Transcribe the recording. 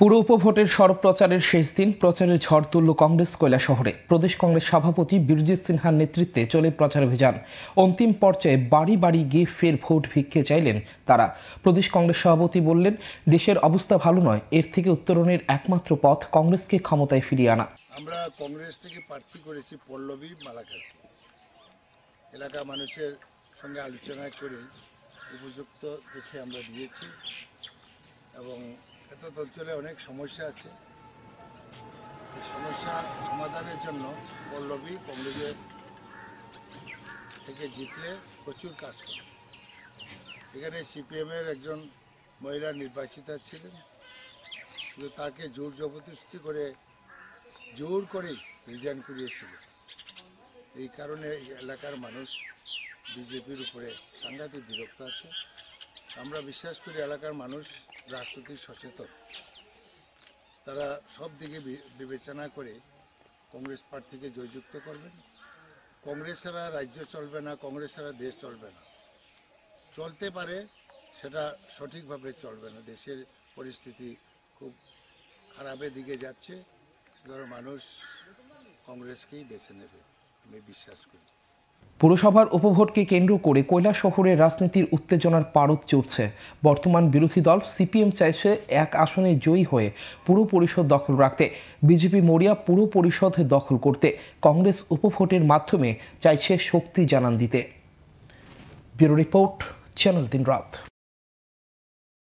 পুর উপভোটের সরপ্রচারের শেষ দিন প্রচারে ঝড় তুলল কংগ্রেস কয়লা শহরে প্রদেশ কংগ্রেস সভাপতি বীরজিৎ সিনহার নেতৃত্বে চলে প্রচার অভিযান অন্তিম পর্যায়ে বাড়ি বাড়ি গিয়ে ফের ভোট ভিক্ষে চাইলেন তারা প্রদেশ কংগ্রেস সভাপতি বললেন দেশের অবস্থা ভালো নয় এর থেকে উত্তরণের একমাত্র পথ কংগ্রেসকে ক্ষমতায় ফিরিয়ে আনা আমরা কংগ্রেস থেকে প্রার্থী করেছি পল্লবী মালাকার এলাকা মানুষের সঙ্গে আলোচনা করে উপযুক্ত দেখে আমরা দিয়েছি এবং এত অঞ্চলে অনেক সমস্যা আছে সমস্যা সমাধানের জন্য পল্লবী কংগ্রেসের থেকে জিতলে প্রচুর কাজ করে এখানে সিপিএমের একজন মহিলা নির্বাচিত ছিলেন কিন্তু তাকে জোর জবরদস্তি করে জোর করে রিজাইন করিয়েছিল এই কারণে এলাকার মানুষ বিজেপির উপরে সাংঘাতিক বিরক্ত আছে আমরা বিশ্বাস করি এলাকার মানুষ রাষ্ট্রটি সচেতন তারা সব দিকে বিবেচনা করে কংগ্রেস প্রার্থীকে জয়যুক্ত করবেন কংগ্রেস ছাড়া রাজ্য চলবে না কংগ্রেস ছাড়া দেশ চলবে না চলতে পারে সেটা সঠিকভাবে চলবে না দেশের পরিস্থিতি খুব খারাপের দিকে যাচ্ছে ধরো মানুষ কংগ্রেসকেই বেছে নেবে আমি বিশ্বাস করি পুরসভার উপভোটকে কেন্দ্র করে কয়লা শহরে রাজনীতির উত্তেজনার পারদ চড়ছে বর্তমান বিরোধী দল সিপিএম চাইছে এক আসনে জয়ী হয়ে পুরো পরিষদ দখল রাখতে বিজেপি মরিয়া পুরো পরিষদ দখল করতে কংগ্রেস উপভোটের মাধ্যমে চাইছে শক্তি জানান দিতে ব্যুরো রিপোর্ট চ্যানেল দিন রাত